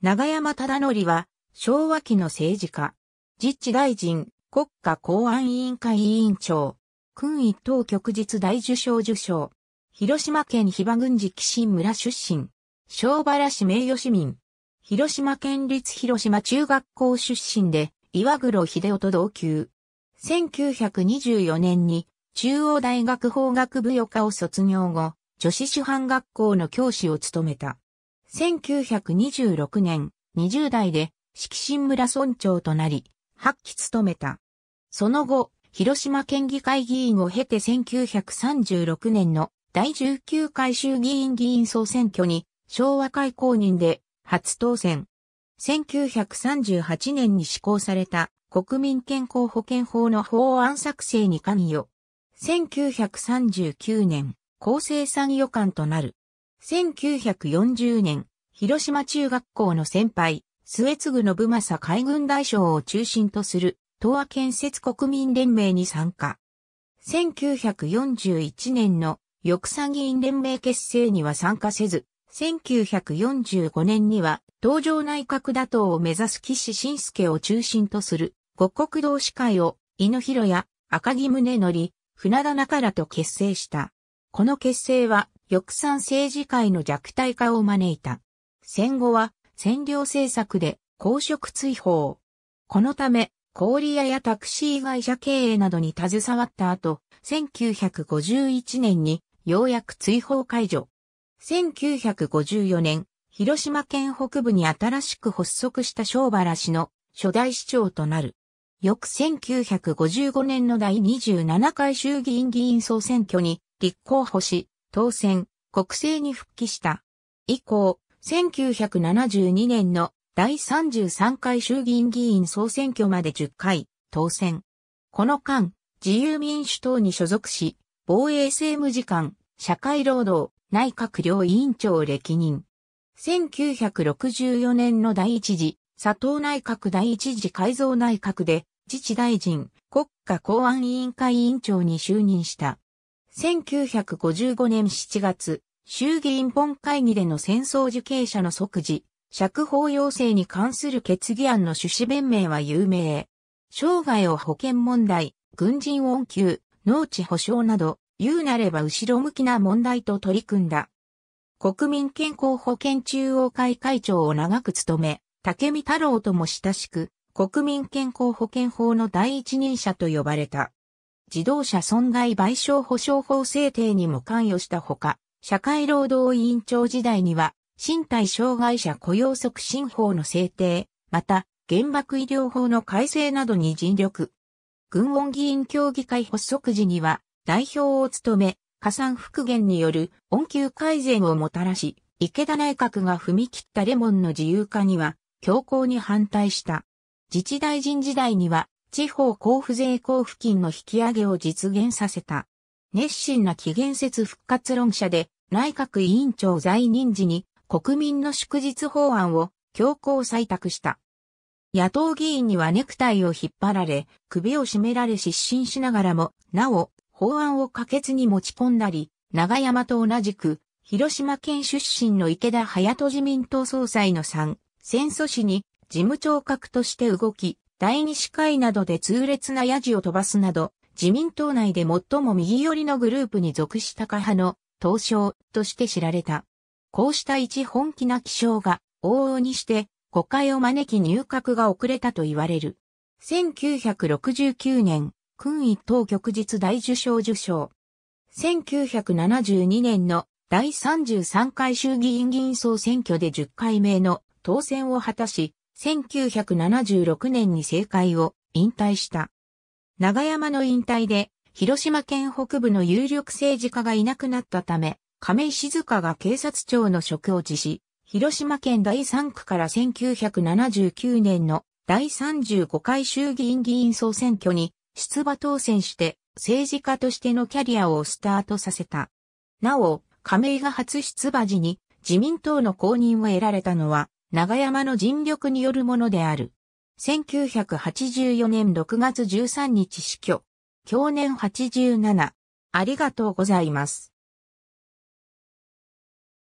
長山忠則は、昭和期の政治家。実地大臣、国家公安委員会委員長。君一等局日大受賞受賞。広島県比馬郡寺寄新村出身。小原市名誉市民。広島県立広島中学校出身で、岩黒秀夫と同級。1924年に、中央大学法学部予科を卒業後、女子主犯学校の教師を務めた。1926年、20代で四季新村村長となり、8期務めた。その後、広島県議会議員を経て1936年の第19回衆議院議員総選挙に昭和会公認で初当選。1938年に施行された国民健康保険法の法案作成に関与。1939年、厚生参与官となる。1940年、広島中学校の先輩、末次信政海軍大将を中心とする、東亜建設国民連盟に参加。1941年の翼参議員連盟結成には参加せず、1945年には、東条内閣打倒を目指す岸信介を中心とする、五国同志会を、井野博や赤木宗則、船田中らと結成した。この結成は、翼賛政治界の弱体化を招いた。戦後は占領政策で公職追放。このため、氷屋やタクシー会社経営などに携わった後、1951年にようやく追放解除。1954年、広島県北部に新しく発足した小原氏の初代市長となる。翌1955年の第27回衆議院議員総選挙に立候補し、当選、国政に復帰した。以降、1972年の第33回衆議院議員総選挙まで10回、当選。この間、自由民主党に所属し、防衛政務次官、社会労働、内閣両委員長を歴任。1964年の第一次、佐藤内閣第一次改造内閣で、自治大臣、国家公安委員会委員長に就任した。1955年7月、衆議院本会議での戦争受刑者の即時、釈放要請に関する決議案の趣旨弁明は有名。生涯を保険問題、軍人恩給、農地保障など、言うなれば後ろ向きな問題と取り組んだ。国民健康保険中央会会長を長く務め、竹見太郎とも親しく、国民健康保険法の第一人者と呼ばれた。自動車損害賠償保障法制定にも関与したほか、社会労働委員長時代には、身体障害者雇用促進法の制定、また、原爆医療法の改正などに尽力。軍音議員協議会発足時には、代表を務め、加算復元による恩給改善をもたらし、池田内閣が踏み切ったレモンの自由化には、強硬に反対した。自治大臣時代には、地方交付税交付金の引き上げを実現させた。熱心な紀元節復活論者で、内閣委員長在任時に国民の祝日法案を強行採択した。野党議員にはネクタイを引っ張られ、首を絞められ失神しながらも、なお、法案を可決に持ち込んだり、長山と同じく、広島県出身の池田隼人自民党総裁の3、戦争氏に事務長格として動き、第二司会などで痛烈なヤジを飛ばすなど、自民党内で最も右寄りのグループに属した過派の東証として知られた。こうした一本気な気象が往々にして国会を招き入閣が遅れたと言われる。1969年、君位当局日大受賞受賞。1972年の第33回衆議院議員総選挙で10回目の当選を果たし、1976年に政界を引退した。長山の引退で、広島県北部の有力政治家がいなくなったため、亀井静香が警察庁の職を辞し、広島県第3区から1979年の第35回衆議院議員総選挙に出馬当選して政治家としてのキャリアをスタートさせた。なお、亀井が初出馬時に自民党の公認を得られたのは長山の尽力によるものである。1984年6月13日死去。去年87。ありがとうございます。